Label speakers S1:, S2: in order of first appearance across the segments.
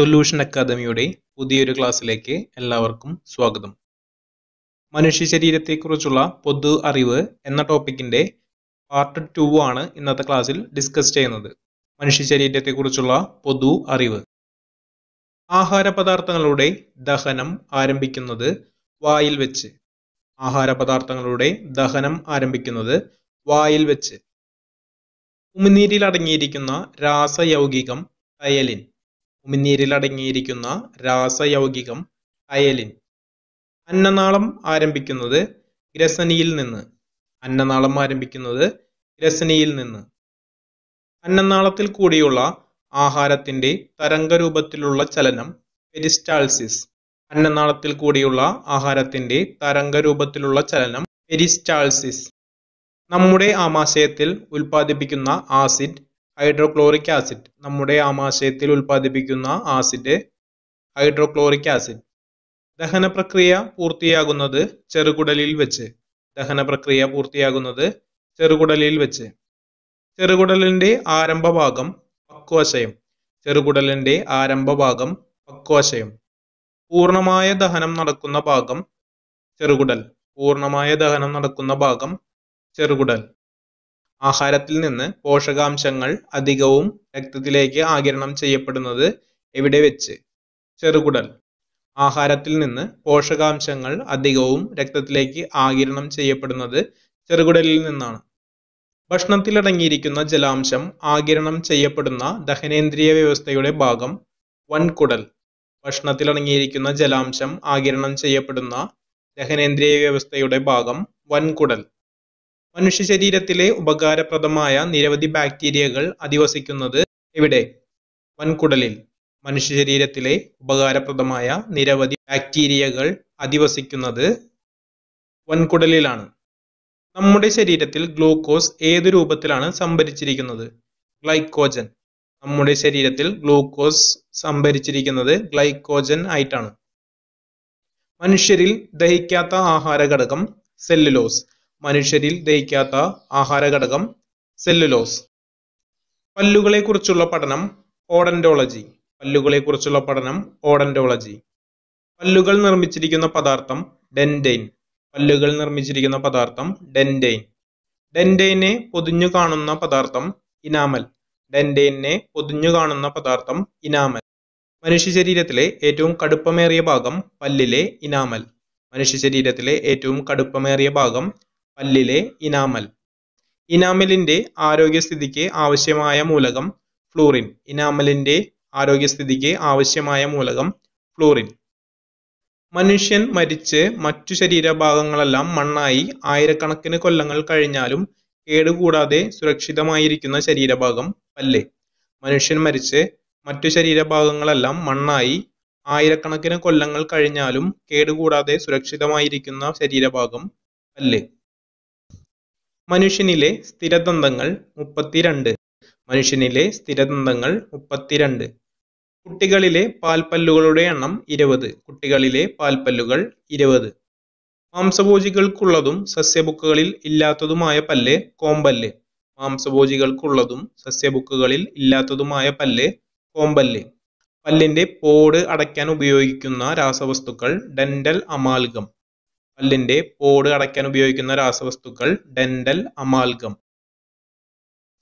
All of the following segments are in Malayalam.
S1: സൊല്യൂഷൻ അക്കാദമിയുടെ പുതിയൊരു ക്ലാസ്സിലേക്ക് എല്ലാവർക്കും സ്വാഗതം മനുഷ്യ ശരീരത്തെക്കുറിച്ചുള്ള പൊതു അറിവ് എന്ന ടോപ്പിക്കിൻ്റെ പാർട്ട് ടു ആണ് ഇന്നത്തെ ക്ലാസ്സിൽ ഡിസ്കസ് ചെയ്യുന്നത് മനുഷ്യ ശരീരത്തെക്കുറിച്ചുള്ള പൊതു അറിവ് ആഹാര പദാർത്ഥങ്ങളുടെ ദഹനം ആരംഭിക്കുന്നത് വായിൽ വെച്ച് ആഹാര പദാർത്ഥങ്ങളുടെ ദഹനം ആരംഭിക്കുന്നത് വായിൽ വെച്ച് ഉമിനീരിൽ അടങ്ങിയിരിക്കുന്ന രാസയൗകികം ടയലിൻ അടങ്ങിയിരിക്കുന്ന രാസയൗകികം അയലിൻ അന്നനാളം ആരംഭിക്കുന്നത് ഗ്രസനിയിൽ നിന്ന് അന്നനാളം ആരംഭിക്കുന്നത് ഗ്രസനിയിൽ നിന്ന് അന്നനാളത്തിൽ കൂടിയുള്ള ആഹാരത്തിന്റെ തരംഗരൂപത്തിലുള്ള ചലനം പെരിസ്റ്റാൾസിസ് അന്നനാളത്തിൽ കൂടിയുള്ള ആഹാരത്തിന്റെ തരംഗരൂപത്തിലുള്ള ചലനം പെരിസ്റ്റാൾസിസ് നമ്മുടെ ആമാശയത്തിൽ ഉൽപ്പാദിപ്പിക്കുന്ന ആസിഡ് ഹൈഡ്രോക്ലോറിക് ആസിഡ് നമ്മുടെ ആമാശയത്തിൽ ഉൽപ്പാദിപ്പിക്കുന്ന ആസിഡ് ഹൈഡ്രോക്ലോറിക് ആസിഡ് ദഹന പ്രക്രിയ പൂർത്തിയാകുന്നത് ചെറുകുടലിൽ വെച്ച് ദഹന പ്രക്രിയ പൂർത്തിയാകുന്നത് ചെറുകുടലിൽ വെച്ച് ചെറുകുടലിൻ്റെ ആരംഭഭാഗം പക്വാശയം ചെറുകുടലിൻ്റെ ആരംഭഭാഗം പക്വാശയം പൂർണ്ണമായ ദഹനം നടക്കുന്ന ഭാഗം ചെറുകുടൽ പൂർണ്ണമായ ദഹനം നടക്കുന്ന ഭാഗം ചെറുകുടൽ ആഹാരത്തിൽ നിന്ന് പോഷകാംശങ്ങൾ അധികവും രക്തത്തിലേക്ക് ആഗിരണം ചെയ്യപ്പെടുന്നത് എവിടെ വെച്ച് ചെറുകുടൽ ആഹാരത്തിൽ നിന്ന് പോഷകാംശങ്ങൾ അധികവും രക്തത്തിലേക്ക് ആഗിരണം ചെയ്യപ്പെടുന്നത് ചെറുകുടലിൽ നിന്നാണ് ഭക്ഷണത്തിലടങ്ങിയിരിക്കുന്ന ജലാംശം ആഗിരണം ചെയ്യപ്പെടുന്ന ദഹനേന്ദ്രിയ വ്യവസ്ഥയുടെ ഭാഗം വൻകുടൽ ഭക്ഷണത്തിലടങ്ങിയിരിക്കുന്ന ജലാംശം ആഗിരണം ചെയ്യപ്പെടുന്ന ദഹനേന്ദ്രിയ വ്യവസ്ഥയുടെ ഭാഗം വൻകുടൽ മനുഷ്യ ശരീരത്തിലെ ഉപകാരപ്രദമായ നിരവധി ബാക്ടീരിയകൾ അധിവസിക്കുന്നത് എവിടെ വൻകുടലിൽ മനുഷ്യ ശരീരത്തിലെ ഉപകാരപ്രദമായ നിരവധി ബാക്ടീരിയകൾ അധിവസിക്കുന്നത് വൻകുടലിലാണ് നമ്മുടെ ശരീരത്തിൽ ഗ്ലൂക്കോസ് ഏത് രൂപത്തിലാണ് സംഭരിച്ചിരിക്കുന്നത് ഗ്ലൈക്കോജൻ നമ്മുടെ ശരീരത്തിൽ ഗ്ലൂക്കോസ് സംഭരിച്ചിരിക്കുന്നത് ഗ്ലൈക്കോജൻ ആയിട്ടാണ് മനുഷ്യരിൽ ദഹിക്കാത്ത ആഹാര ഘടകം സെല്ലുലോസ് മനുഷ്യരിൽ ദഹിക്കാത്ത ആഹാര ഘടകം സെല്ലുലോസ് പല്ലുകളെക്കുറിച്ചുള്ള പഠനം ഓഡന്റോളജി പല്ലുകളെക്കുറിച്ചുള്ള പഠനം ഓഡന്റോളജി പല്ലുകൾ നിർമ്മിച്ചിരിക്കുന്ന പദാർത്ഥം ഡെൻഡൈൻ പല്ലുകൾ നിർമ്മിച്ചിരിക്കുന്ന പദാർത്ഥം ഡെൻഡൈൻ ഡെൻഡൈനെ പൊതിഞ്ഞു കാണുന്ന പദാർത്ഥം ഇനാമൽ ഡെൻഡൈനെ പൊതിഞ്ഞു കാണുന്ന പദാർത്ഥം ഇനാമൽ മനുഷ്യ ശരീരത്തിലെ ഏറ്റവും കടുപ്പമേറിയ ഭാഗം പല്ലിലെ ഇനാമൽ മനുഷ്യ ശരീരത്തിലെ ഏറ്റവും കടുപ്പമേറിയ ഭാഗം പല്ലിലെ ഇനാമൽ ആരോഗ്യ ആരോഗ്യസ്ഥിതിക്ക് ആവശ്യമായ മൂലകം ഫ്ലൂറിൻ ആരോഗ്യ ആരോഗ്യസ്ഥിതിക്ക് ആവശ്യമായ മൂലകം ഫ്ലൂറിൻ മനുഷ്യൻ മരിച്ച് മറ്റു ശരീരഭാഗങ്ങളെല്ലാം മണ്ണായി ആയിരക്കണക്കിന് കൊല്ലങ്ങൾ കഴിഞ്ഞാലും കേടുകൂടാതെ സുരക്ഷിതമായിരിക്കുന്ന ശരീരഭാഗം പല്ല് മനുഷ്യൻ മരിച്ച് മറ്റു ശരീരഭാഗങ്ങളെല്ലാം മണ്ണായി ആയിരക്കണക്കിന് കൊല്ലങ്ങൾ കഴിഞ്ഞാലും കേടുകൂടാതെ സുരക്ഷിതമായിരിക്കുന്ന ശരീരഭാഗം പല്ല് മനുഷ്യനിലെ സ്ഥിരതന്ത്രങ്ങൾ മുപ്പത്തിരണ്ട് മനുഷ്യനിലെ സ്ഥിരതന്ത്രങ്ങൾ മുപ്പത്തിരണ്ട് കുട്ടികളിലെ പാൽപ്പല്ലുകളുടെ എണ്ണം ഇരുപത് കുട്ടികളിലെ പാൽപ്പല്ലുകൾ ഇരുപത് മാംസഭോജികൾക്കുള്ളതും സസ്യബുക്കുകളിൽ ഇല്ലാത്തതുമായ പല്ല് കോമ്പല്ല് മാംസഭോജികൾക്കുള്ളതും സസ്യബുക്കുകളിൽ ഇല്ലാത്തതുമായ പല്ല് കോമ്പല്ല് പല്ലിന്റെ പോട് അടയ്ക്കാൻ ഉപയോഗിക്കുന്ന രാസവസ്തുക്കൾ ഡെന്റൽ അമാൽഗം പല്ലിന്റെ പോട് അടയ്ക്കാൻ ഉപയോഗിക്കുന്ന രാസവസ്തുക്കൾ ഡെന്റൽ അമാൽഗം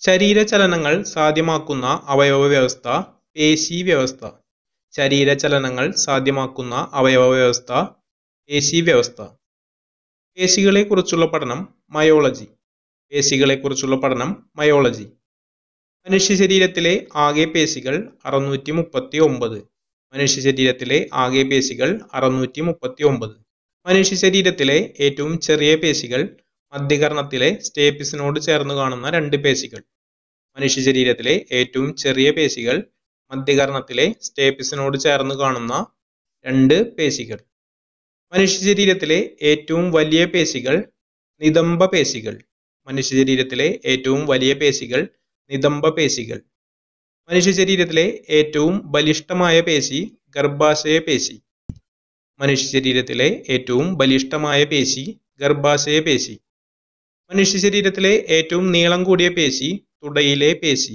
S1: ശരീര ചലനങ്ങൾ സാധ്യമാക്കുന്ന അവയവ വ്യവസ്ഥ പേശി വ്യവസ്ഥ ശരീര ചലനങ്ങൾ സാധ്യമാക്കുന്ന അവയവ വ്യവസ്ഥ പേശി വ്യവസ്ഥ പേശികളെക്കുറിച്ചുള്ള പഠനം മയോളജി പേശികളെക്കുറിച്ചുള്ള പഠനം മയോളജി മനുഷ്യ ശരീരത്തിലെ ആകെ പേശികൾ അറുന്നൂറ്റി മുപ്പത്തി ഒമ്പത് മനുഷ്യ ശരീരത്തിലെ ആകെ പേശികൾ അറുന്നൂറ്റി മുപ്പത്തി ഒമ്പത് മനുഷ്യ ശരീരത്തിലെ ഏറ്റവും ചെറിയ പേശികൾ മധ്യകർണത്തിലെ സ്റ്റേപ്പിസിനോട് ചേർന്ന് കാണുന്ന രണ്ട് പേശികൾ മനുഷ്യ ശരീരത്തിലെ ഏറ്റവും ചെറിയ പേശികൾ മധ്യകർണത്തിലെ സ്റ്റേപ്പിസിനോട് ചേർന്ന് കാണുന്ന രണ്ട് പേശികൾ മനുഷ്യ ശരീരത്തിലെ ഏറ്റവും വലിയ പേശികൾ നിതംബ പേശികൾ മനുഷ്യ ശരീരത്തിലെ ഏറ്റവും വലിയ പേശികൾ നിതംബ പേശികൾ മനുഷ്യ ശരീരത്തിലെ ഏറ്റവും ബലിഷ്ഠമായ പേശി ഗർഭാശയ പേശി മനുഷ്യ ശരീരത്തിലെ ഏറ്റവും ബലിഷ്ഠമായ പേശി ഗർഭാശയ പേശി മനുഷ്യ ശരീരത്തിലെ ഏറ്റവും നീളം കൂടിയ പേശി തുടയിലെ പേശി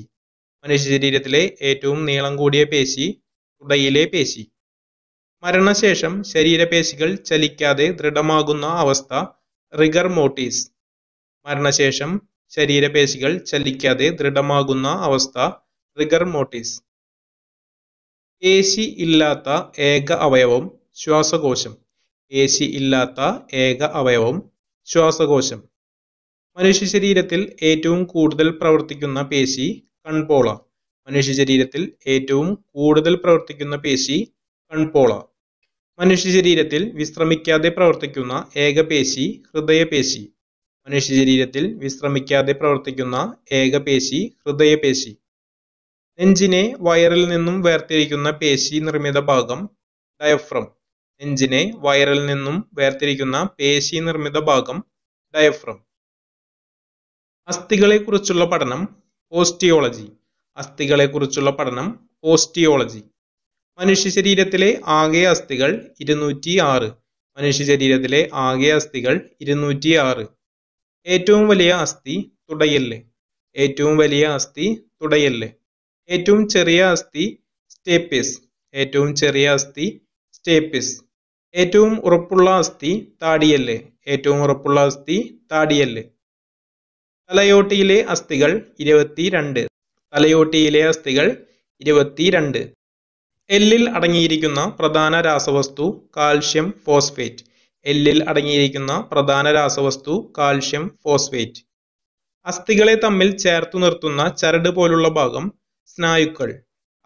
S1: മനുഷ്യ ശരീരത്തിലെ ഏറ്റവും നീളം കൂടിയ പേശി തുടയിലെ പേശി മരണശേഷം ശരീരപേശികൾ ചലിക്കാതെ ദൃഢമാകുന്ന അവസ്ഥ റിഗർ മോട്ടീസ് മരണശേഷം ശരീരപേശികൾ ചലിക്കാതെ ദൃഢമാകുന്ന അവസ്ഥ റിഗർ മോട്ടീസ് പേശി ഇല്ലാത്ത ഏക അവയവം ശ്വാസകോശം പേശി ഇല്ലാത്ത ഏക അവയവം ശ്വാസകോശം മനുഷ്യ ശരീരത്തിൽ ഏറ്റവും കൂടുതൽ പ്രവർത്തിക്കുന്ന പേശി കൺപോള മനുഷ്യ ശരീരത്തിൽ ഏറ്റവും കൂടുതൽ പ്രവർത്തിക്കുന്ന പേശി കൺപോള മനുഷ്യ ശരീരത്തിൽ വിശ്രമിക്കാതെ പ്രവർത്തിക്കുന്ന ഏക പേശി ഹൃദയപേശി മനുഷ്യ ശരീരത്തിൽ വിശ്രമിക്കാതെ പ്രവർത്തിക്കുന്ന ഏക പേശി ഹൃദയപേശി നെഞ്ചിനെ വയറിൽ നിന്നും വേർതിരിക്കുന്ന പേശി നിർമ്മിത ഭാഗം ഡയഫ്രം നെഞ്ചിനെ വയറിൽ നിന്നും വേർതിരിക്കുന്ന പേശി നിർമ്മിത ഭാഗം ഡയഫ്രം അസ്ഥികളെക്കുറിച്ചുള്ള പഠനം ഓസ്റ്റിയോളജി അസ്ഥികളെക്കുറിച്ചുള്ള പഠനം ഓസ്റ്റിയോളജി മനുഷ്യ ശരീരത്തിലെ ആകെ അസ്ഥികൾ ഇരുന്നൂറ്റി ആറ് മനുഷ്യ ശരീരത്തിലെ ആകെ അസ്ഥികൾ ഇരുന്നൂറ്റി ആറ് ഏറ്റവും വലിയ അസ്ഥി തുടയല്ല് ഏറ്റവും വലിയ അസ്ഥി തുടയല്ല് ഏറ്റവും ചെറിയ അസ്ഥി സ്റ്റേപ്പിസ് ഏറ്റവും ചെറിയ അസ്ഥി സ്റ്റേപ്പിസ് ഏറ്റവും ഉറപ്പുള്ള അസ്ഥി താടിയല്ല് ഏറ്റവും ഉറപ്പുള്ള അസ്ഥി താടിയല്ല് തലയോട്ടിയിലെ അസ്ഥികൾ ഇരുപത്തിരണ്ട് തലയോട്ടിയിലെ അസ്ഥികൾ ഇരുപത്തിരണ്ട് എല്ലിൽ അടങ്ങിയിരിക്കുന്ന പ്രധാന രാസവസ്തു കാൽഷ്യം ഫോസ്ഫേറ്റ് എല്ലിൽ അടങ്ങിയിരിക്കുന്ന പ്രധാന രാസവസ്തു കാൽഷ്യം ഫോസ്ഫേറ്റ് അസ്ഥികളെ തമ്മിൽ ചേർത്തു നിർത്തുന്ന ചരട് പോലുള്ള ഭാഗം സ്നായുക്കൾ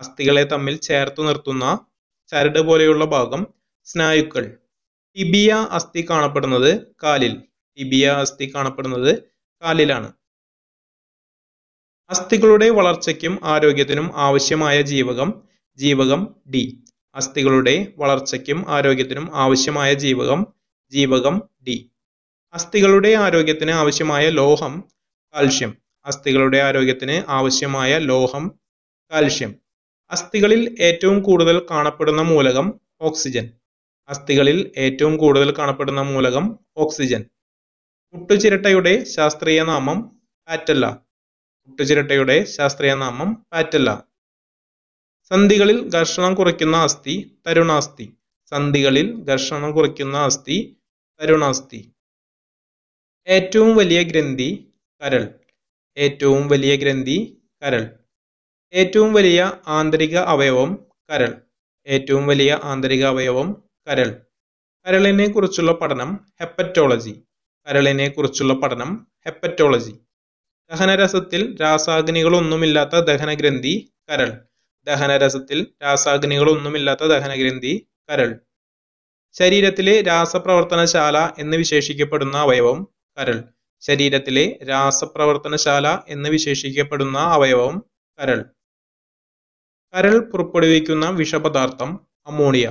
S1: അസ്ഥികളെ തമ്മിൽ ചേർത്തു നിർത്തുന്ന ചരട് പോലെയുള്ള ഭാഗം സ്നായുക്കൾ ടിബിയ അസ്ഥി കാണപ്പെടുന്നത് കാലിൽ ടിബിയ അസ്ഥി കാണപ്പെടുന്നത് കാലിലാണ് അസ്ഥികളുടെ വളർച്ചയ്ക്കും ആരോഗ്യത്തിനും ആവശ്യമായ ജീവകം ജീവകം ഡി അസ്ഥികളുടെ വളർച്ചയ്ക്കും ആരോഗ്യത്തിനും ആവശ്യമായ ജീവകം ജീവകം ഡി അസ്ഥികളുടെ ആരോഗ്യത്തിന് ആവശ്യമായ ലോഹം കാൽഷ്യം അസ്ഥികളുടെ ആരോഗ്യത്തിന് ആവശ്യമായ ലോഹം കാൽഷ്യം അസ്ഥികളിൽ ഏറ്റവും കൂടുതൽ കാണപ്പെടുന്ന മൂലകം ഓക്സിജൻ അസ്ഥികളിൽ ഏറ്റവും കൂടുതൽ കാണപ്പെടുന്ന മൂലകം ഓക്സിജൻ മുട്ടുചിരട്ടയുടെ ശാസ്ത്രീയ നാമം പാറ്റല്ല മുട്ടുചിരട്ടയുടെ ശാസ്ത്രീയ നാമം പാറ്റല്ല സന്ധികളിൽ ഘർഷണം കുറയ്ക്കുന്ന അസ്ഥി തരുണാസ്ഥി സന്ധികളിൽ ഘർഷണം കുറയ്ക്കുന്ന അസ്ഥി തരുണാസ്ഥി ഏറ്റവും വലിയ ഗ്രന്ഥി കരൾ ഏറ്റവും വലിയ ഗ്രന്ഥി കരൾ ഏറ്റവും വലിയ ആന്തരിക അവയവം കരൾ ഏറ്റവും വലിയ ആന്തരിക അവയവം കരൾ കരളിനെ കുറിച്ചുള്ള പഠനം ഹെപ്പറ്റോളജി കരളിനെ കുറിച്ചുള്ള പഠനം ഹെപ്പറ്റോളജി ദഹനരസത്തിൽ രാസാഗ്നികളൊന്നുമില്ലാത്ത ദഹനഗ്രന്ഥി കരൾ ദഹനരസത്തിൽ രാസാഗ്നികളൊന്നുമില്ലാത്ത ദഹനഗ്രന്ഥി കരൾ ശരീരത്തിലെ രാസപ്രവർത്തനശാല എന്ന് വിശേഷിക്കപ്പെടുന്ന അവയവം കരൾ ശരീരത്തിലെ രാസപ്രവർത്തനശാല എന്ന് വിശേഷിക്കപ്പെടുന്ന അവയവം കരൾ കരൾ പുറപ്പെടുവിക്കുന്ന വിഷപദാർത്ഥം അമോണിയ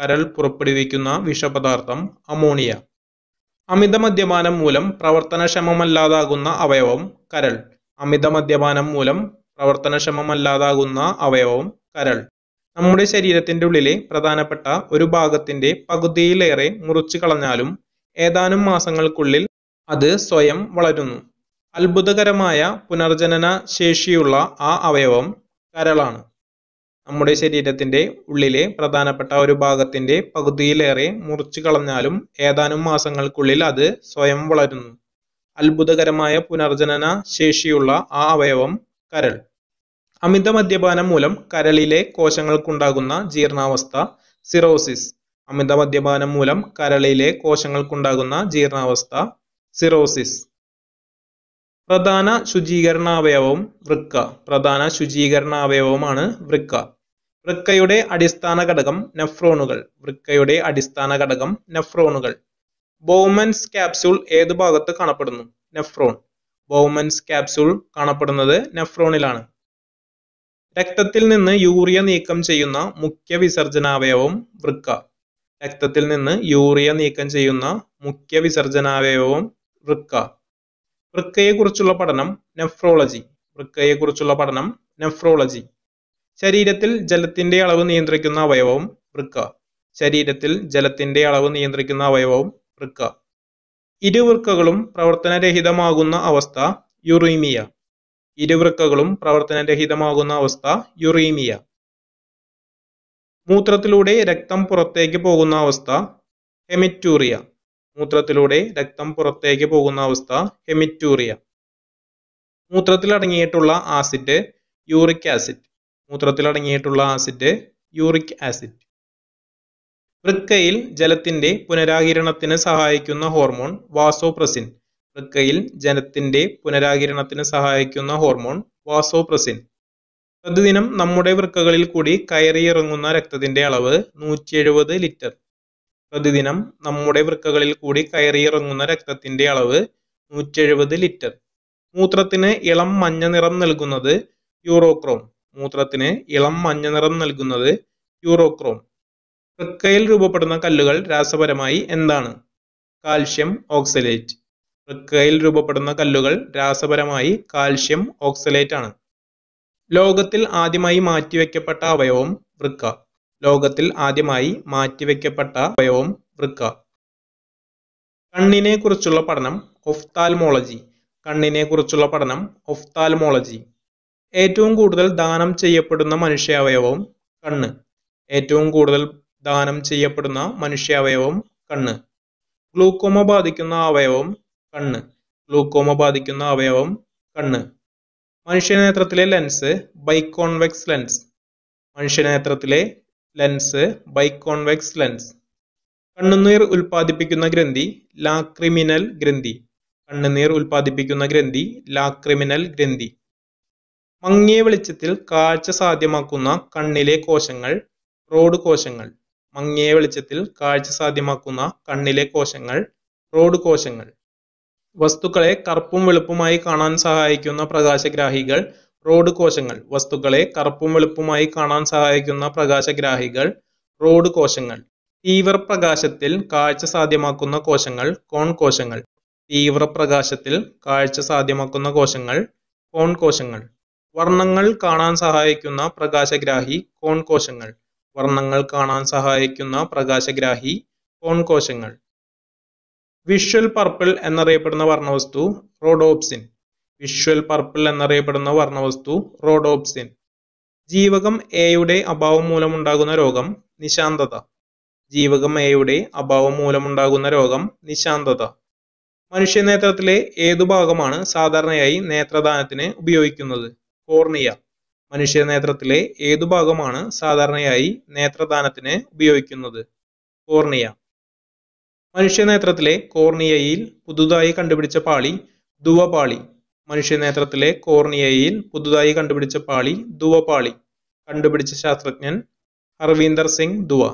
S1: കരൾ പുറപ്പെടുവിക്കുന്ന വിഷപദാർത്ഥം അമോണിയ അമിത മദ്യപാനം മൂലം പ്രവർത്തനക്ഷമമല്ലാതാകുന്ന അവയവം കരൾ അമിത മദ്യപാനം മൂലം പ്രവർത്തനക്ഷമമല്ലാതാകുന്ന അവയവം കരൾ നമ്മുടെ ശരീരത്തിൻ്റെ ഉള്ളിലെ പ്രധാനപ്പെട്ട ഒരു ഭാഗത്തിൻ്റെ പകുതിയിലേറെ മുറിച്ചു കളഞ്ഞാലും ഏതാനും മാസങ്ങൾക്കുള്ളിൽ അത് സ്വയം വളരുന്നു അത്ഭുതകരമായ പുനർജനന ശേഷിയുള്ള ആ അവയവം കരളാണ് നമ്മുടെ ശരീരത്തിന്റെ ഉള്ളിലെ പ്രധാനപ്പെട്ട ഒരു ഭാഗത്തിന്റെ പകുതിയിലേറെ മുറിച്ചു കളഞ്ഞാലും ഏതാനും മാസങ്ങൾക്കുള്ളിൽ അത് സ്വയം വളരുന്നു അത്ഭുതകരമായ പുനർജനന ശേഷിയുള്ള ആ അവയവം കരൾ അമിത മദ്യപാനം മൂലം കരളിലെ കോശങ്ങൾക്കുണ്ടാകുന്ന ജീർണാവസ്ഥ സിറോസിസ് അമിത മദ്യപാനം മൂലം കരളിലെ കോശങ്ങൾക്കുണ്ടാകുന്ന ജീർണാവസ്ഥ സിറോസിസ് പ്രധാന അവയവം വൃക്ക പ്രധാന അവയവമാണ് വൃക്ക വൃക്കയുടെ അടിസ്ഥാന ഘടകം നെഫ്രോണുകൾ വൃക്കയുടെ അടിസ്ഥാന ഘടകം നെഫ്രോണുകൾ ബോമൻസ് ക്യാപ്സ്യൂൾ ഏത് ഭാഗത്ത് കാണപ്പെടുന്നു നെഫ്രോൺ ബോമൻസ് ക്യാപ്സ്യൂൾ കാണപ്പെടുന്നത് നെഫ്രോണിലാണ് രക്തത്തിൽ നിന്ന് യൂറിയ നീക്കം ചെയ്യുന്ന മുഖ്യ വിസർജനാവയവം വൃക്ക രക്തത്തിൽ നിന്ന് യൂറിയ നീക്കം ചെയ്യുന്ന മുഖ്യ വിസർജനാവയവം വൃക്ക വൃക്കയെക്കുറിച്ചുള്ള പഠനം നെഫ്രോളജി വൃക്കയെക്കുറിച്ചുള്ള പഠനം നെഫ്രോളജി ശരീരത്തിൽ ജലത്തിന്റെ അളവ് നിയന്ത്രിക്കുന്ന അവയവവും വൃക്ക ശരീരത്തിൽ ജലത്തിന്റെ അളവ് നിയന്ത്രിക്കുന്ന അവയവവും വൃക്ക ഇരുവൃക്കകളും പ്രവർത്തനരഹിതമാകുന്ന അവസ്ഥ യുറീമിയ ഇരുവൃക്കകളും പ്രവർത്തനരഹിതമാകുന്ന അവസ്ഥ യുറീമിയ മൂത്രത്തിലൂടെ രക്തം പുറത്തേക്ക് പോകുന്ന അവസ്ഥ ഹെമിറ്റൂറിയ മൂത്രത്തിലൂടെ രക്തം പുറത്തേക്ക് പോകുന്ന അവസ്ഥ ഹെമിറ്റൂറിയ മൂത്രത്തിൽ ആസിഡ് യൂറിക് ആസിഡ് മൂത്രത്തിലടങ്ങിയിട്ടുള്ള ആസിഡ് യൂറിക് ആസിഡ് വൃക്കയിൽ ജലത്തിന്റെ പുനരാകിരണത്തിന് സഹായിക്കുന്ന ഹോർമോൺ വാസോപ്രസിൻ വൃക്കയിൽ ജലത്തിന്റെ പുനരാകിരണത്തിന് സഹായിക്കുന്ന ഹോർമോൺ വാസോപ്രസിൻ പ്രതിദിനം നമ്മുടെ വൃക്കകളിൽ കൂടി കയറിയിറങ്ങുന്ന രക്തത്തിന്റെ അളവ് നൂറ്റി എഴുപത് ലിറ്റർ പ്രതിദിനം നമ്മുടെ വൃക്കകളിൽ കൂടി കയറിയിറങ്ങുന്ന രക്തത്തിന്റെ അളവ് നൂറ്റി എഴുപത് ലിറ്റർ മൂത്രത്തിന് ഇളം മഞ്ഞ നിറം നൽകുന്നത് യൂറോക്രോം മൂത്രത്തിന് ഇളം മഞ്ഞ നിറം നൽകുന്നത് യൂറോക്രോം വൃക്കയിൽ രൂപപ്പെടുന്ന കല്ലുകൾ രാസപരമായി എന്താണ് കാൽഷ്യം ഓക്സലേറ്റ് വൃക്കയിൽ രൂപപ്പെടുന്ന കല്ലുകൾ രാസപരമായി കാൽഷ്യം ഓക്സലേറ്റ് ആണ് ലോകത്തിൽ ആദ്യമായി മാറ്റിവെക്കപ്പെട്ട അവയവം വൃക്ക ലോകത്തിൽ ആദ്യമായി മാറ്റിവെക്കപ്പെട്ട അവയവം വൃക്ക കണ്ണിനെ കുറിച്ചുള്ള പഠനം ഒഫ്താൽമോളജി കണ്ണിനെ കുറിച്ചുള്ള പഠനം ഒഫ്താൽമോളജി ഏറ്റവും കൂടുതൽ ദാനം ചെയ്യപ്പെടുന്ന മനുഷ്യാവയവം കണ്ണ് ഏറ്റവും കൂടുതൽ ദാനം ചെയ്യപ്പെടുന്ന മനുഷ്യാവയവം കണ്ണ് ഗ്ലൂക്കോമ ബാധിക്കുന്ന അവയവം കണ്ണ് ഗ്ലൂക്കോമ ബാധിക്കുന്ന അവയവം കണ്ണ് മനുഷ്യനേത്രത്തിലെ ലെൻസ് ബൈക്കോൺവെക്സ് ലെൻസ് മനുഷ്യനേത്രത്തിലെ ലെൻസ് ബൈക്കോൺവെക്സ് ലെൻസ് കണ്ണുനീർ ഉൽപ്പാദിപ്പിക്കുന്ന ഗ്രന്ഥി ലാക്രിമിനൽ ഗ്രന്ഥി കണ്ണുനീർ ഉൽപ്പാദിപ്പിക്കുന്ന ഗ്രന്ഥി ലാക്രിമിനൽ ഗ്രന്ഥി മങ്ങിയ വെളിച്ചത്തിൽ കാഴ്ച സാധ്യമാക്കുന്ന കണ്ണിലെ കോശങ്ങൾ റോഡ് കോശങ്ങൾ മങ്ങിയ വെളിച്ചത്തിൽ കാഴ്ച സാധ്യമാക്കുന്ന കണ്ണിലെ കോശങ്ങൾ റോഡ് കോശങ്ങൾ വസ്തുക്കളെ കറുപ്പും വെളുപ്പുമായി കാണാൻ സഹായിക്കുന്ന പ്രകാശഗ്രാഹികൾ റോഡ് കോശങ്ങൾ വസ്തുക്കളെ കറുപ്പും വെളുപ്പുമായി കാണാൻ സഹായിക്കുന്ന പ്രകാശഗ്രാഹികൾ റോഡ് കോശങ്ങൾ തീവ്രപ്രകാശത്തിൽ കാഴ്ച സാധ്യമാക്കുന്ന കോശങ്ങൾ കോൺ കോശങ്ങൾ തീവ്രപ്രകാശത്തിൽ കാഴ്ച സാധ്യമാക്കുന്ന കോശങ്ങൾ കോൺ കോശങ്ങൾ വർണ്ണങ്ങൾ കാണാൻ സഹായിക്കുന്ന പ്രകാശഗ്രാഹി കോൺകോശങ്ങൾ വർണ്ണങ്ങൾ കാണാൻ സഹായിക്കുന്ന പ്രകാശഗ്രാഹി കോൺകോശങ്ങൾ വിഷ്വൽ പർപ്പിൾ എന്നറിയപ്പെടുന്ന വർണ്ണവസ്തു റോഡോപ്സിൻ വിഷ്വൽ പർപ്പിൾ എന്നറിയപ്പെടുന്ന വർണ്ണവസ്തു റോഡോപ്സിൻ ജീവകം എയുടെ അഭാവം മൂലമുണ്ടാകുന്ന രോഗം നിശാന്തത ജീവകം എയുടെ അഭാവം മൂലമുണ്ടാകുന്ന രോഗം നിശാന്തത മനുഷ്യ നേത്രത്തിലെ ഏതു ഭാഗമാണ് സാധാരണയായി നേത്രദാനത്തിന് ഉപയോഗിക്കുന്നത് കോർണിയ മനുഷ്യ നേത്രത്തിലെ ഏതു ഭാഗമാണ് സാധാരണയായി നേത്രദാനത്തിന് ഉപയോഗിക്കുന്നത് കോർണിയ മനുഷ്യ നേത്രത്തിലെ കോർണിയയിൽ പുതുതായി കണ്ടുപിടിച്ച പാളി ദുവപാളി മനുഷ്യ നേത്രത്തിലെ കോർണിയയിൽ പുതുതായി കണ്ടുപിടിച്ച പാളി ദുവപാളി കണ്ടുപിടിച്ച ശാസ്ത്രജ്ഞൻ ഹർവീന്ദർ സിംഗ് ധുവ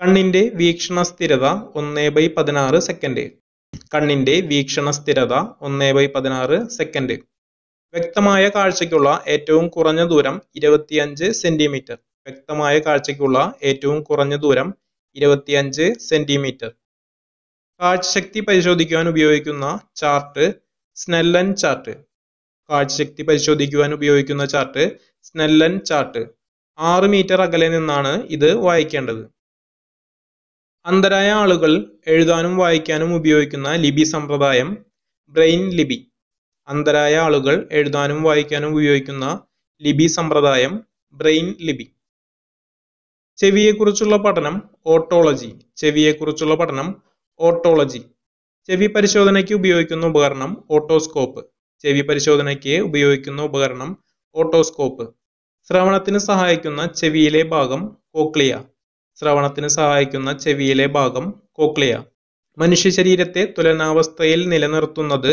S1: കണ്ണിന്റെ വീക്ഷണ സ്ഥിരത ഒന്നേ ബൈ പതിനാറ് സെക്കൻഡ് കണ്ണിന്റെ വീക്ഷണ സ്ഥിരത ഒന്നേ ബൈ പതിനാറ് സെക്കൻഡ് വ്യക്തമായ കാഴ്ചയ്ക്കുള്ള ഏറ്റവും കുറഞ്ഞ ദൂരം ഇരുപത്തിയഞ്ച് സെന്റിമീറ്റർ വ്യക്തമായ കാഴ്ചയ്ക്കുള്ള ഏറ്റവും കുറഞ്ഞ ദൂരം ഇരുപത്തിയഞ്ച് സെന്റിമീറ്റർ കാഴ്ചശക്തി പരിശോധിക്കുവാൻ ഉപയോഗിക്കുന്ന ചാർട്ട് സ്നെല്ലൻ ചാർട്ട് കാഴ്ചശക്തി പരിശോധിക്കുവാൻ ഉപയോഗിക്കുന്ന ചാർട്ട് സ്നെല്ലൻ ചാർട്ട് ആറ് മീറ്റർ അകലെ നിന്നാണ് ഇത് വായിക്കേണ്ടത് അന്ധരായ ആളുകൾ എഴുതാനും വായിക്കാനും ഉപയോഗിക്കുന്ന ലിപി സമ്പ്രദായം ബ്രെയിൻ ലിപി അന്ധരായ ആളുകൾ എഴുതാനും വായിക്കാനും ഉപയോഗിക്കുന്ന ലിപി സമ്പ്രദായം ബ്രെയിൻ ലിപി ചെവിയെക്കുറിച്ചുള്ള പഠനം ഓട്ടോളജി ചെവിയെക്കുറിച്ചുള്ള പഠനം ഓട്ടോളജി ചെവി പരിശോധനയ്ക്ക് ഉപയോഗിക്കുന്ന ഉപകരണം ഓട്ടോസ്കോപ്പ് ചെവി പരിശോധനയ്ക്ക് ഉപയോഗിക്കുന്ന ഉപകരണം ഓട്ടോസ്കോപ്പ് ശ്രവണത്തിന് സഹായിക്കുന്ന ചെവിയിലെ ഭാഗം കോക്ലിയ ശ്രവണത്തിന് സഹായിക്കുന്ന ചെവിയിലെ ഭാഗം കോക്ലിയ മനുഷ്യ ശരീരത്തെ തുലനാവസ്ഥയിൽ നിലനിർത്തുന്നത്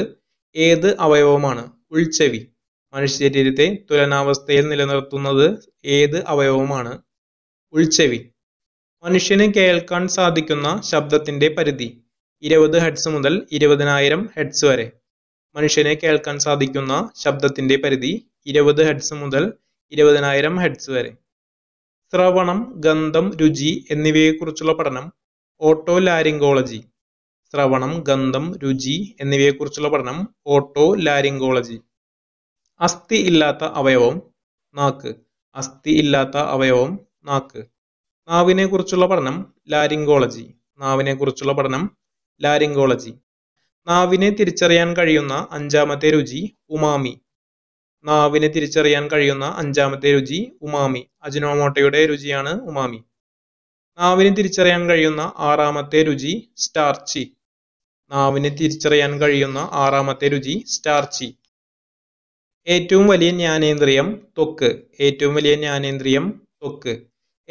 S1: ഏത് അവയവമാണ് ഉൾച്ചെവി മനുഷ്യ ശരീരത്തെ തുലനാവസ്ഥയിൽ നിലനിർത്തുന്നത് ഏത് അവയവമാണ് ഉൾച്ചെവി മനുഷ്യന് കേൾക്കാൻ സാധിക്കുന്ന ശബ്ദത്തിന്റെ പരിധി ഇരുപത് ഹെഡ്സ് മുതൽ ഇരുപതിനായിരം ഹെഡ്സ് വരെ മനുഷ്യനെ കേൾക്കാൻ സാധിക്കുന്ന ശബ്ദത്തിന്റെ പരിധി ഇരുപത് ഹെഡ്സ് മുതൽ ഇരുപതിനായിരം ഹെഡ്സ് വരെ ശ്രവണം ഗന്ധം രുചി എന്നിവയെക്കുറിച്ചുള്ള പഠനം ഓട്ടോ ലാരിങ്കോളജി ശ്രവണം ഗന്ധം രുചി എന്നിവയെക്കുറിച്ചുള്ള പഠനം ഓട്ടോ ലാരിങ്കോളജി അസ്ഥി ഇല്ലാത്ത അവയവം നാക്ക് അസ്ഥി ഇല്ലാത്ത അവയവം നാക്ക് നാവിനെ കുറിച്ചുള്ള പഠനം ലാരിങ്കോളജി നാവിനെ കുറിച്ചുള്ള പഠനം ലാരിങ്കോളജി നാവിനെ തിരിച്ചറിയാൻ കഴിയുന്ന അഞ്ചാമത്തെ രുചി ഉമാമി നാവിനെ തിരിച്ചറിയാൻ കഴിയുന്ന അഞ്ചാമത്തെ രുചി ഉമാമി അജിനോമോട്ടയുടെ രുചിയാണ് ഉമാമി നാവിന് തിരിച്ചറിയാൻ കഴിയുന്ന ആറാമത്തെ രുചി സ്റ്റാർച്ചി നാവിന് തിരിച്ചറിയാൻ കഴിയുന്ന ആറാമത്തെ രുചി സ്റ്റാർച്ചി ഏറ്റവും വലിയ ജ്ഞാനേന്ദ്രിയം ത്വക്ക് ഏറ്റവും വലിയ ജ്ഞാനേന്ദ്രിയം ത്വക്ക്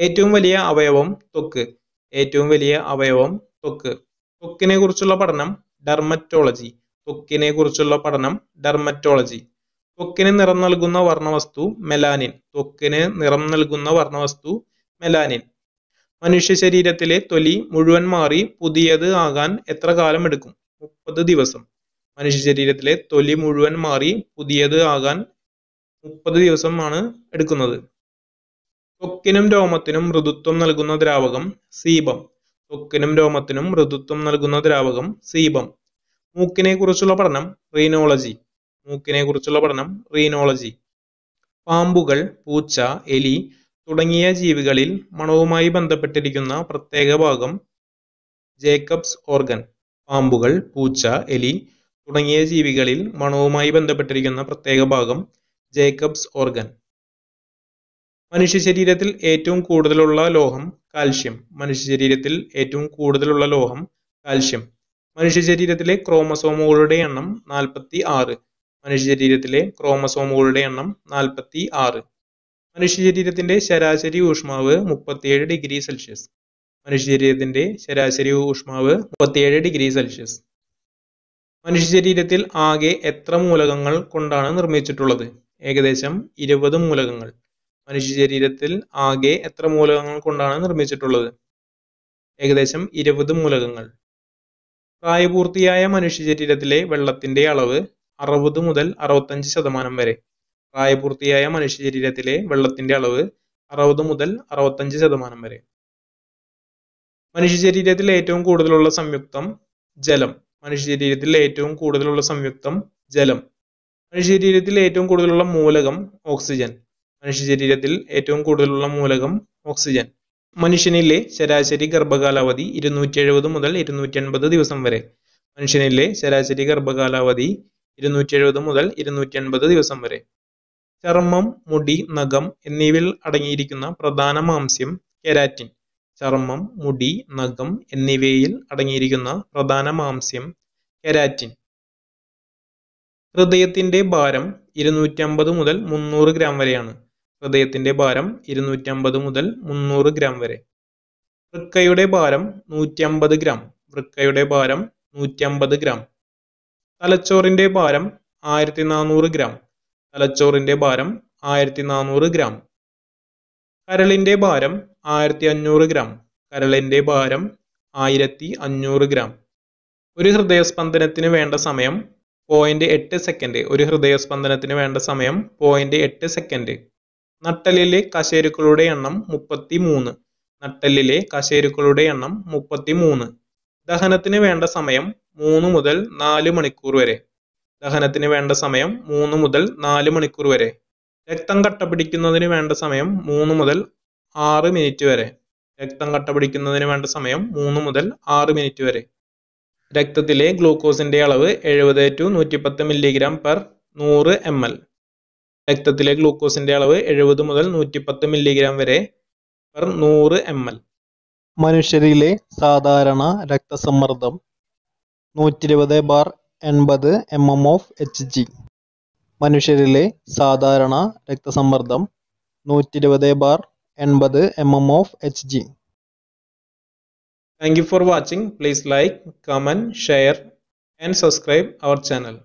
S1: ഏറ്റവും വലിയ അവയവം ത്വക്ക് ഏറ്റവും വലിയ അവയവം ത്വക്ക് ത്വക്കിനെ കുറിച്ചുള്ള പഠനം ഡെർമറ്റോളജി ത്വക്കിനെ കുറിച്ചുള്ള പഠനം ഡെർമറ്റോളജി ത്വക്കിന് നിറം നൽകുന്ന വർണ്ണവസ്തു മെലാനിൻ ത്വക്കിന് നിറം നൽകുന്ന വർണ്ണവസ്തു മെലാനിൻ മനുഷ്യ ശരീരത്തിലെ തൊലി മുഴുവൻ മാറി പുതിയത് ആകാൻ എത്ര കാലം എടുക്കും മുപ്പത് ദിവസം മനുഷ്യ ശരീരത്തിലെ തൊലി മുഴുവൻ മാറി പുതിയത് ആകാൻ മുപ്പത് ദിവസമാണ് എടുക്കുന്നത് കൊക്കിനും രോമത്തിനും മൃദുത്വം നൽകുന്ന ദ്രാവകം സീബം കൊക്കിനും രോമത്തിനും മൃദുത്വം നൽകുന്ന ദ്രാവകം സീബം മൂക്കിനെ കുറിച്ചുള്ള പഠനം റീനോളജി മൂക്കിനെ കുറിച്ചുള്ള പഠനം റീനോളജി പാമ്പുകൾ പൂച്ച എലി തുടങ്ങിയ ജീവികളിൽ മണവുമായി ബന്ധപ്പെട്ടിരിക്കുന്ന പ്രത്യേക ഭാഗം ജേക്കബ്സ് ഓർഗൻ പാമ്പുകൾ പൂച്ച എലി തുടങ്ങിയ ജീവികളിൽ മണവുമായി ബന്ധപ്പെട്ടിരിക്കുന്ന പ്രത്യേക ഭാഗം ജേക്കബ്സ് ഓർഗൻ മനുഷ്യ ശരീരത്തിൽ ഏറ്റവും കൂടുതലുള്ള ലോഹം കാൽഷ്യം മനുഷ്യ ശരീരത്തിൽ ഏറ്റവും കൂടുതലുള്ള ലോഹം കാൽഷ്യം മനുഷ്യ ശരീരത്തിലെ ക്രോമസോമുകളുടെ എണ്ണം നാൽപ്പത്തി ആറ് മനുഷ്യ ശരീരത്തിലെ ക്രോമസോമുകളുടെ എണ്ണം നാൽപ്പത്തി ആറ് മനുഷ്യശരീരത്തിന്റെ ശരാശരി ഊഷ്മാവ് മുപ്പത്തിയേഴ് ഡിഗ്രി സെൽഷ്യസ് മനുഷ്യശരീരത്തിന്റെ ശരാശരി ഊഷ്മാവ് മുപ്പത്തിയേഴ് ഡിഗ്രി സെൽഷ്യസ് മനുഷ്യശരീരത്തിൽ ആകെ എത്ര മൂലകങ്ങൾ കൊണ്ടാണ് നിർമ്മിച്ചിട്ടുള്ളത് ഏകദേശം ഇരുപത് മൂലകങ്ങൾ മനുഷ്യശരീരത്തിൽ ആകെ എത്ര മൂലകങ്ങൾ കൊണ്ടാണ് നിർമ്മിച്ചിട്ടുള്ളത് ഏകദേശം ഇരുപത് മൂലകങ്ങൾ പ്രായപൂർത്തിയായ മനുഷ്യശരീരത്തിലെ വെള്ളത്തിന്റെ അളവ് അറുപത് മുതൽ അറുപത്തഞ്ച് ശതമാനം വരെ പ്രായപൂർത്തിയായ മനുഷ്യ ശരീരത്തിലെ വെള്ളത്തിന്റെ അളവ് അറുപത് മുതൽ അറുപത്തഞ്ച് ശതമാനം വരെ മനുഷ്യ ശരീരത്തിൽ ഏറ്റവും കൂടുതലുള്ള സംയുക്തം ജലം മനുഷ്യ ശരീരത്തിൽ ഏറ്റവും കൂടുതലുള്ള സംയുക്തം ജലം മനുഷ്യ ശരീരത്തിൽ ഏറ്റവും കൂടുതലുള്ള മൂലകം ഓക്സിജൻ മനുഷ്യ ശരീരത്തിൽ ഏറ്റവും കൂടുതലുള്ള മൂലകം ഓക്സിജൻ മനുഷ്യനിലെ ശരാശരി ഗർഭകാലാവധി ഇരുന്നൂറ്റി എഴുപത് മുതൽ ഇരുന്നൂറ്റി എൺപത് ദിവസം വരെ മനുഷ്യനിലെ ശരാശരി ഗർഭകാലാവധി ഇരുന്നൂറ്റി എഴുപത് മുതൽ ഇരുന്നൂറ്റി എൺപത് ദിവസം വരെ ചർമ്മം മുടി നഖം എന്നിവയിൽ അടങ്ങിയിരിക്കുന്ന പ്രധാന മാംസ്യം കെരാറ്റിൻ ചർമ്മം മുടി നഖം എന്നിവയിൽ അടങ്ങിയിരിക്കുന്ന പ്രധാന മാംസ്യം കെരാറ്റിൻ ഹൃദയത്തിൻ്റെ ഭാരം ഇരുന്നൂറ്റമ്പത് മുതൽ മുന്നൂറ് ഗ്രാം വരെയാണ് ഹൃദയത്തിൻ്റെ ഭാരം ഇരുന്നൂറ്റമ്പത് മുതൽ മുന്നൂറ് ഗ്രാം വരെ വൃക്കയുടെ ഭാരം നൂറ്റമ്പത് ഗ്രാം വൃക്കയുടെ ഭാരം നൂറ്റമ്പത് ഗ്രാം തലച്ചോറിൻ്റെ ഭാരം ആയിരത്തി നാനൂറ് ഗ്രാം തലച്ചോറിന്റെ ഭാരം ആയിരത്തി നാനൂറ് ഗ്രാം കരളിന്റെ ഭാരം ആയിരത്തി അഞ്ഞൂറ് ഗ്രാം കരളിന്റെ ഭാരം ആയിരത്തി അഞ്ഞൂറ് ഗ്രാം ഒരു ഹൃദയസ്പന്ദനത്തിന് വേണ്ട സമയം പോയിന്റ് എട്ട് സെക്കൻഡ് ഒരു ഹൃദയസ്പന്ദനത്തിന് വേണ്ട സമയം പോയിന്റ് എട്ട് സെക്കൻഡ് നട്ടലിലെ കശേരുക്കളുടെ എണ്ണം മുപ്പത്തി മൂന്ന് നട്ടലിലെ കശേരുക്കളുടെ എണ്ണം മുപ്പത്തി മൂന്ന് ദഹനത്തിന് വേണ്ട സമയം മൂന്ന് മുതൽ നാല് മണിക്കൂർ വരെ ദഹനത്തിന് വേണ്ട സമയം മൂന്ന് മുതൽ നാല് മണിക്കൂർ വരെ രക്തം കട്ട പിടിക്കുന്നതിന് വേണ്ട സമയം മൂന്ന് മുതൽ ആറ് മിനിറ്റ് വരെ രക്തം കട്ട പിടിക്കുന്നതിന് വേണ്ട സമയം മൂന്ന് മുതൽ ആറ് മിനിറ്റ് വരെ രക്തത്തിലെ ഗ്ലൂക്കോസിന്റെ അളവ് എഴുപത് ടു പത്ത് മില്ലിഗ്രാം പെർ നൂറ് എം എൽ രക്തത്തിലെ ഗ്ലൂക്കോസിന്റെ അളവ് എഴുപത് മുതൽ പത്ത് മില്ലിഗ്രാം വരെ പെർ നൂറ് എം എൽ മനുഷ്യരിലെ സാധാരണ രക്തസമ്മർദ്ദം ഇരുപത് ബാർ എൺപത് M M of H G മനുഷ്യരിലെ സാധാരണ രക്തസമ്മർദ്ദം നൂറ്റി ഇരുപത് ബാർ എൺപത് M M of H G thank you for watching please like comment share and subscribe our channel